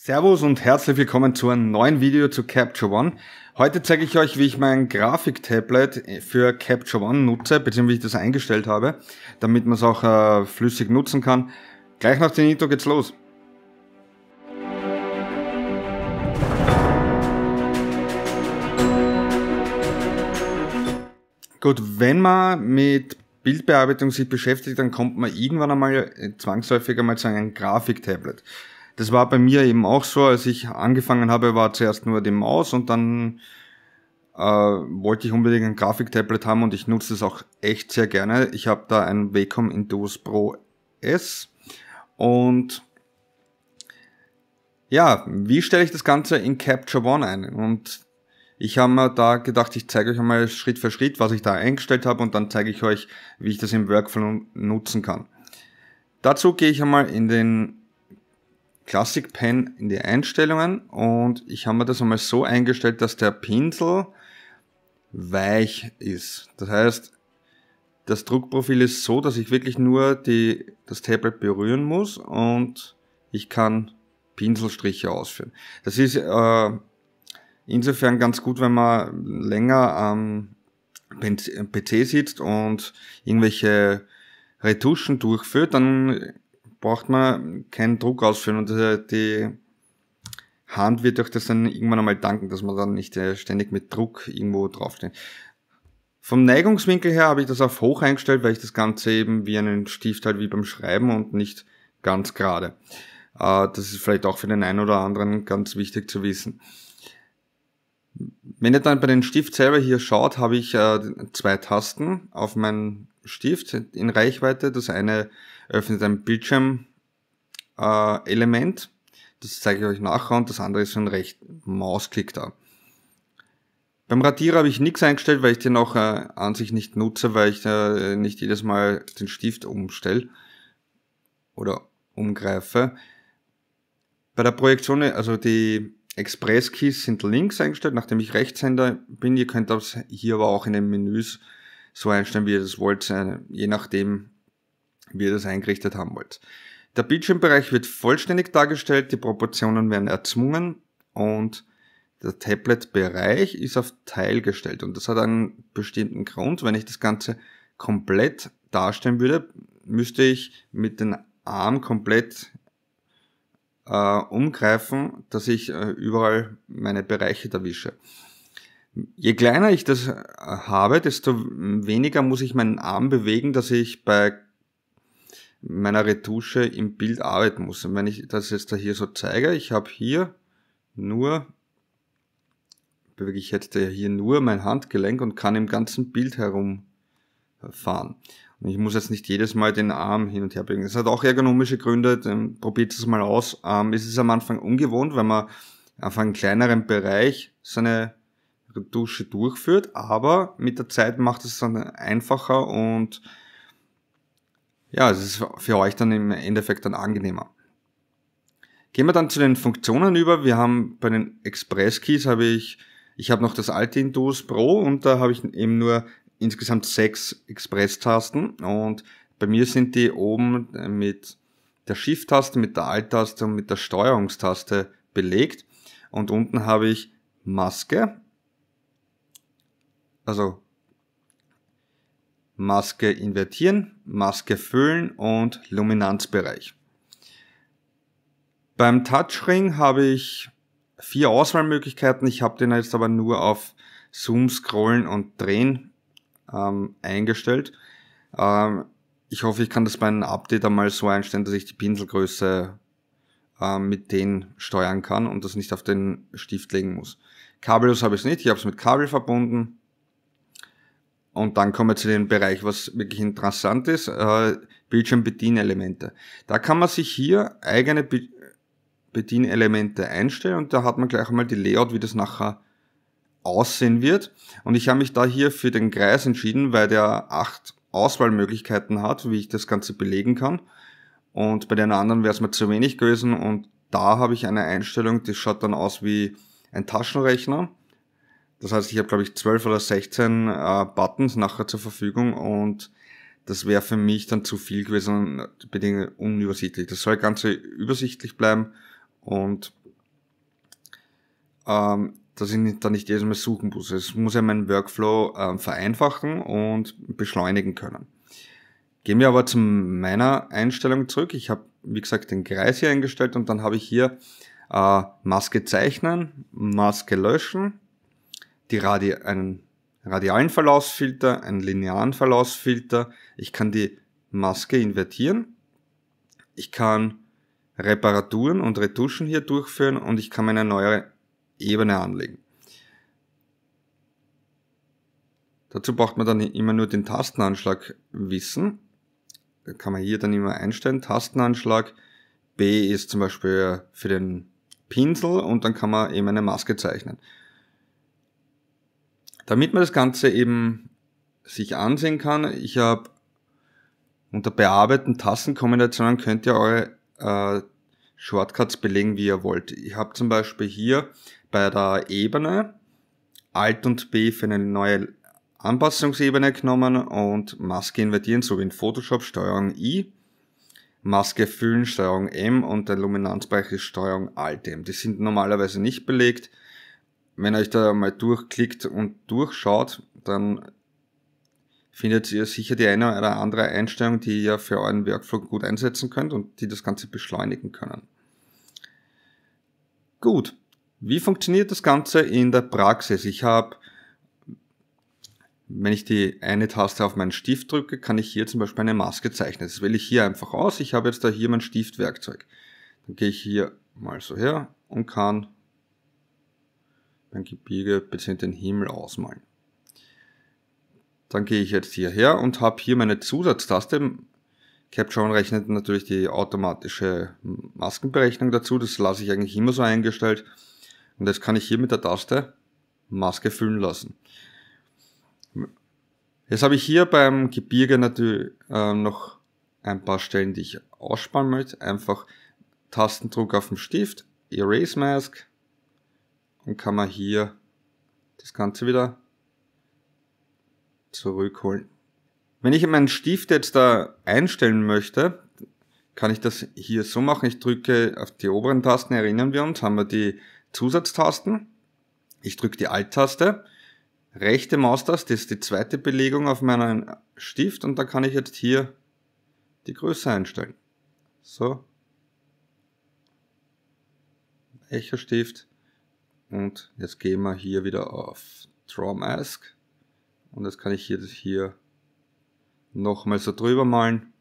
Servus und herzlich willkommen zu einem neuen Video zu Capture One. Heute zeige ich euch, wie ich mein Grafiktablet für Capture One nutze, beziehungsweise wie ich das eingestellt habe, damit man es auch äh, flüssig nutzen kann. Gleich nach dem Intro geht's los. Gut, wenn man mit Bildbearbeitung sich beschäftigt, dann kommt man irgendwann einmal äh, zwangsläufig einmal zu einem Grafiktablet. tablet das war bei mir eben auch so, als ich angefangen habe, war zuerst nur die Maus und dann äh, wollte ich unbedingt ein Grafiktablet haben und ich nutze es auch echt sehr gerne. Ich habe da ein Wacom Indus Pro S und ja, wie stelle ich das Ganze in Capture One ein? Und ich habe mir da gedacht, ich zeige euch einmal Schritt für Schritt, was ich da eingestellt habe und dann zeige ich euch, wie ich das im Workflow nutzen kann. Dazu gehe ich einmal in den Classic Pen in die Einstellungen und ich habe mir das einmal so eingestellt, dass der Pinsel weich ist. Das heißt, das Druckprofil ist so, dass ich wirklich nur die, das Tablet berühren muss und ich kann Pinselstriche ausführen. Das ist äh, insofern ganz gut, wenn man länger am PC sitzt und irgendwelche Retuschen durchführt, dann braucht man keinen Druck ausführen und äh, die Hand wird euch das dann irgendwann einmal danken, dass man dann nicht äh, ständig mit Druck irgendwo draufsteht. Vom Neigungswinkel her habe ich das auf hoch eingestellt, weil ich das Ganze eben wie einen Stift halt wie beim Schreiben und nicht ganz gerade. Äh, das ist vielleicht auch für den einen oder anderen ganz wichtig zu wissen. Wenn ihr dann bei den Stift selber hier schaut, habe ich zwei Tasten auf meinem Stift in Reichweite. Das eine öffnet ein Bildschirm-Element. Äh, äh das zeige ich euch nachher und das andere ist so ein recht Mausklick da. Beim Radierer habe ich nichts eingestellt, weil ich den auch äh, an sich nicht nutze, weil ich äh, nicht jedes Mal den Stift umstelle oder umgreife. Bei der Projektion, also die Express-Keys sind links eingestellt, nachdem ich Rechtshänder bin. Ihr könnt das hier aber auch in den Menüs so einstellen, wie ihr das wollt, äh, je nachdem, wie ihr das eingerichtet haben wollt. Der Bildschirmbereich wird vollständig dargestellt, die Proportionen werden erzwungen und der Tablet-Bereich ist auf Teil gestellt. Und das hat einen bestimmten Grund. Wenn ich das Ganze komplett darstellen würde, müsste ich mit dem Arm komplett äh, umgreifen, dass ich äh, überall meine Bereiche erwische. Je kleiner ich das äh, habe, desto weniger muss ich meinen Arm bewegen, dass ich bei meiner Retusche im Bild arbeiten muss. Und wenn ich das jetzt da hier so zeige, ich habe hier nur, wirklich hätte ja hier nur mein Handgelenk und kann im ganzen Bild herumfahren. Und ich muss jetzt nicht jedes Mal den Arm hin und her bewegen. Es hat auch ergonomische Gründe, dann probiert es mal aus. Ähm, es ist am Anfang ungewohnt, wenn man auf einem kleineren Bereich seine Retusche durchführt, aber mit der Zeit macht es dann einfacher und ja, es ist für euch dann im Endeffekt dann angenehmer. Gehen wir dann zu den Funktionen über. Wir haben bei den Express Keys habe ich, ich habe noch das alte Intuos Pro und da habe ich eben nur insgesamt sechs Express-Tasten und bei mir sind die oben äh, mit der Shift-Taste, mit der Alt-Taste und mit der Steuerungstaste belegt und unten habe ich Maske, also Maske invertieren, Maske füllen und Luminanzbereich. Beim Touchring habe ich vier Auswahlmöglichkeiten. Ich habe den jetzt aber nur auf Zoom, Scrollen und Drehen ähm, eingestellt. Ähm, ich hoffe, ich kann das bei einem Update einmal so einstellen, dass ich die Pinselgröße äh, mit denen steuern kann und das nicht auf den Stift legen muss. Kabellos habe ich es nicht, ich habe es mit Kabel verbunden. Und dann kommen wir zu dem Bereich, was wirklich interessant ist, äh, Bildschirmbedienelemente. Da kann man sich hier eigene Be Bedienelemente einstellen und da hat man gleich einmal die Layout, wie das nachher aussehen wird. Und ich habe mich da hier für den Kreis entschieden, weil der acht Auswahlmöglichkeiten hat, wie ich das Ganze belegen kann. Und bei den anderen wäre es mir zu wenig gewesen und da habe ich eine Einstellung, die schaut dann aus wie ein Taschenrechner das heißt, ich habe, glaube ich, 12 oder 16 äh, Buttons nachher zur Verfügung und das wäre für mich dann zu viel gewesen und bedingt unübersichtlich. Das soll ganz übersichtlich bleiben und ähm, dass ich da nicht jedes Mal suchen muss. Es muss ja meinen Workflow ähm, vereinfachen und beschleunigen können. Gehen wir aber zu meiner Einstellung zurück. Ich habe, wie gesagt, den Kreis hier eingestellt und dann habe ich hier äh, Maske zeichnen, Maske löschen, die Radi einen radialen Verlaufsfilter, einen linearen Verlaufsfilter. Ich kann die Maske invertieren. Ich kann Reparaturen und Retuschen hier durchführen und ich kann meine neue Ebene anlegen. Dazu braucht man dann immer nur den Tastenanschlag wissen. Da kann man hier dann immer einstellen. Tastenanschlag B ist zum Beispiel für den Pinsel und dann kann man eben eine Maske zeichnen. Damit man das Ganze eben sich ansehen kann, ich habe unter Bearbeiten Tastenkombinationen könnt ihr eure äh, Shortcuts belegen, wie ihr wollt. Ich habe zum Beispiel hier bei der Ebene Alt und B für eine neue Anpassungsebene genommen und Maske invertieren, so wie in Photoshop Steuerung I, Maske füllen Steuerung M und der Luminanzbereich ist Steuerung Alt M. Die sind normalerweise nicht belegt wenn ihr euch da mal durchklickt und durchschaut, dann findet ihr sicher die eine oder andere Einstellung, die ihr für euren Workflow gut einsetzen könnt und die das Ganze beschleunigen können. Gut, wie funktioniert das Ganze in der Praxis? Ich habe, wenn ich die eine Taste auf meinen Stift drücke, kann ich hier zum Beispiel eine Maske zeichnen. Das wähle ich hier einfach aus. Ich habe jetzt da hier mein Stiftwerkzeug. Dann gehe ich hier mal so her und kann beim Gebirge bzw. den Himmel ausmalen. Dann gehe ich jetzt hierher und habe hier meine Zusatztaste. Capture rechnet natürlich die automatische Maskenberechnung dazu. Das lasse ich eigentlich immer so eingestellt. Und jetzt kann ich hier mit der Taste Maske füllen lassen. Jetzt habe ich hier beim Gebirge natürlich äh, noch ein paar Stellen, die ich aussparen möchte. Einfach Tastendruck auf dem Stift, Erase Mask, und kann man hier das Ganze wieder zurückholen. Wenn ich meinen Stift jetzt da einstellen möchte, kann ich das hier so machen. Ich drücke auf die oberen Tasten, erinnern wir uns, haben wir die Zusatztasten. Ich drücke die Alt-Taste, rechte Maustaste ist die zweite Belegung auf meinem Stift und da kann ich jetzt hier die Größe einstellen. So. Welcher Stift? Und jetzt gehen wir hier wieder auf Draw Mask. Und jetzt kann ich hier das hier nochmal so drüber malen.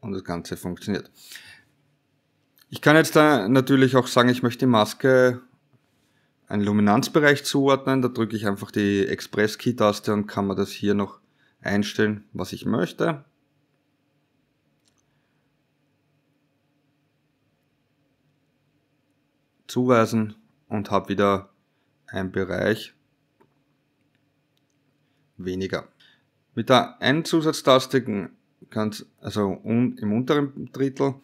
Und das Ganze funktioniert. Ich kann jetzt da natürlich auch sagen, ich möchte die Maske einen Luminanzbereich zuordnen. Da drücke ich einfach die Express-Key-Taste und kann mir das hier noch einstellen, was ich möchte. zuweisen und habe wieder einen Bereich weniger. Mit der einen Zusatztaste also im unteren Drittel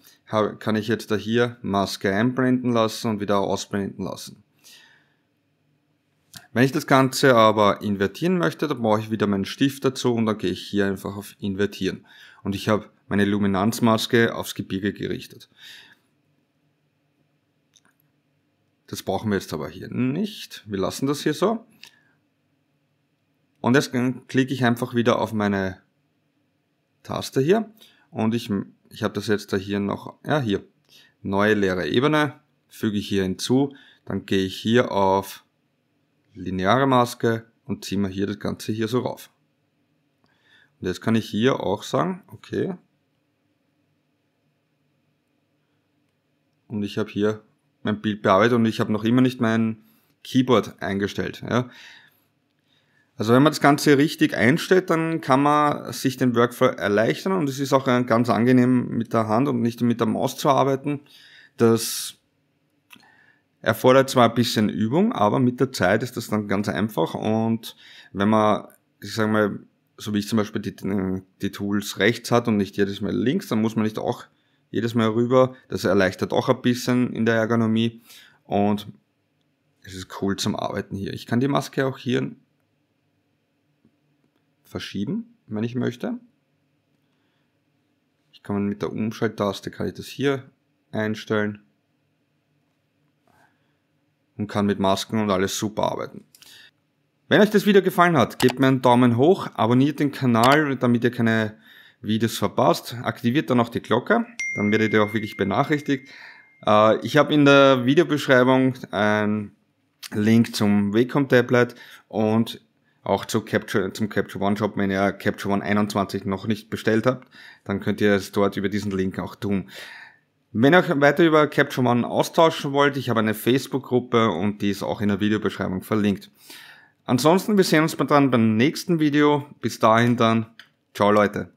kann ich jetzt da hier Maske einblenden lassen und wieder ausblenden lassen. Wenn ich das Ganze aber invertieren möchte, dann brauche ich wieder meinen Stift dazu und dann gehe ich hier einfach auf Invertieren. Und ich habe meine Luminanzmaske aufs Gebirge gerichtet. Das brauchen wir jetzt aber hier nicht. Wir lassen das hier so. Und jetzt klicke ich einfach wieder auf meine Taste hier. Und ich, ich habe das jetzt da hier noch, ja hier, neue leere Ebene, füge ich hier hinzu. Dann gehe ich hier auf lineare Maske und ziehe mir hier das Ganze hier so rauf. Und jetzt kann ich hier auch sagen, okay. Und ich habe hier mein Bild bearbeitet und ich habe noch immer nicht mein Keyboard eingestellt. Ja. Also wenn man das Ganze richtig einstellt, dann kann man sich den Workflow erleichtern und es ist auch ganz angenehm mit der Hand und nicht mit der Maus zu arbeiten. Das erfordert zwar ein bisschen Übung, aber mit der Zeit ist das dann ganz einfach und wenn man, ich sage mal, so wie ich zum Beispiel die, die Tools rechts hat und nicht jedes Mal links, dann muss man nicht auch jedes Mal rüber. Das erleichtert auch ein bisschen in der Ergonomie und es ist cool zum Arbeiten hier. Ich kann die Maske auch hier verschieben, wenn ich möchte. Ich kann mit der Umschalttaste kann ich das hier einstellen und kann mit Masken und alles super arbeiten. Wenn euch das Video gefallen hat, gebt mir einen Daumen hoch, abonniert den Kanal, damit ihr keine Videos verpasst, aktiviert dann auch die Glocke, dann werdet ihr auch wirklich benachrichtigt. Äh, ich habe in der Videobeschreibung einen Link zum Wacom Tablet und auch zu Capture, zum Capture One Shop, wenn ihr Capture One 21 noch nicht bestellt habt, dann könnt ihr es dort über diesen Link auch tun. Wenn ihr euch weiter über Capture One austauschen wollt, ich habe eine Facebook-Gruppe und die ist auch in der Videobeschreibung verlinkt. Ansonsten, wir sehen uns dann beim nächsten Video. Bis dahin dann, ciao Leute.